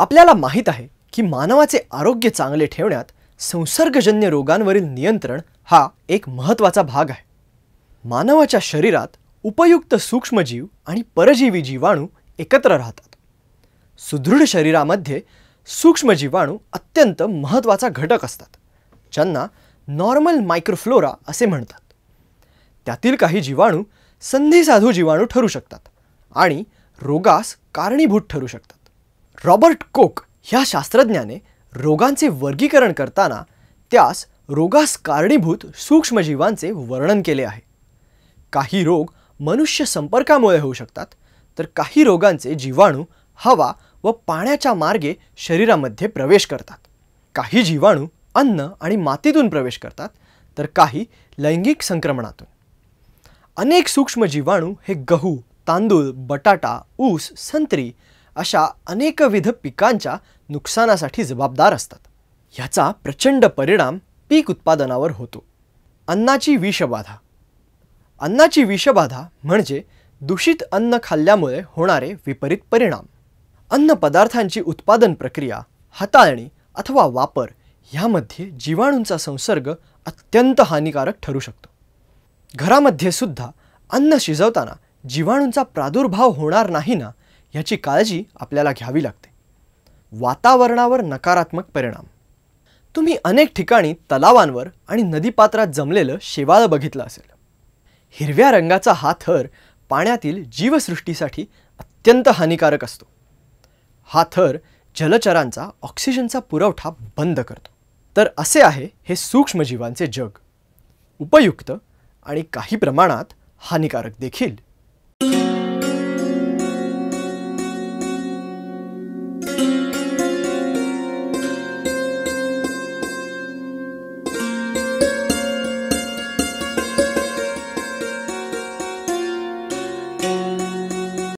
आपल्याला माहीत आहे की मानवाचे आरोग्य चांगले ठेवण्यात संसर्गजन्य रोगांवरील नियंत्रण हा एक महत्त्वाचा भाग आहे मानवाच्या शरीरात उपयुक्त सूक्ष्मजीव आणि परजीवी जीवाणू एकत्र राहतात सुदृढ शरीरामध्ये सूक्ष्मजीवाणू अत्यंत महत्त्वाचा घटक असतात ज्यांना नॉर्मल मायक्रोफ्लोरा असे म्हणतात त्यातील काही जीवाणू संधीसाधू जीवाणू ठरू शकतात आणि रोगास कारणीभूत ठरू शकतात रॉबर्ट कोक ह्या शास्त्रज्ञाने रोगांचे वर्गीकरण करताना त्यास रोगास कारणीभूत सूक्ष्मजीवांचे वर्णन केले आहे काही रोग मनुष्य संपर्कामुळे होऊ शकतात तर काही रोगांचे जीवाणू हवा व पाण्याच्या मार्गे शरीरामध्ये प्रवेश करतात काही जीवाणू अन्न आणि मातीतून प्रवेश करतात तर काही लैंगिक संक्रमणातून अनेक सूक्ष्म जीवाणू हे गहू तांदूळ बटाटा ऊस संत्री अशा अनेकविध पिकांच्या नुकसानासाठी जबाबदार असतात ह्याचा प्रचंड परिणाम पीक उत्पादनावर होतो अन्नाची विषबाधा अन्नाची विषबाधा म्हणजे दूषित अन्न खाल्ल्यामुळे होणारे विपरीत परिणाम अन्न पदार्थांची उत्पादन प्रक्रिया हाताळणी अथवा वापर ह्यामध्ये जीवाणूंचा संसर्ग अत्यंत हानिकारक ठरू शकतो घरामध्ये सुद्धा अन्न शिजवताना जीवाणूंचा प्रादुर्भाव होणार नाही ना ह्याची काळजी आपल्याला घ्यावी लागते वातावरणावर नकारात्मक परिणाम तुम्ही अनेक ठिकाणी तलावांवर आणि नदीपात्रात जमलेलं शेवाळं बघितलं असेल हिरव्या रंगाचा हा थर पाण्यातील जीवसृष्टीसाठी अत्यंत हानिकारक असतो हा थर जलचरांचा ऑक्सिजनचा पुरवठा बंद करतो तर असे आहे हे सूक्ष्मजीवांचे जग उपयुक्त आणि काही प्रमाणात हानिकारक देखील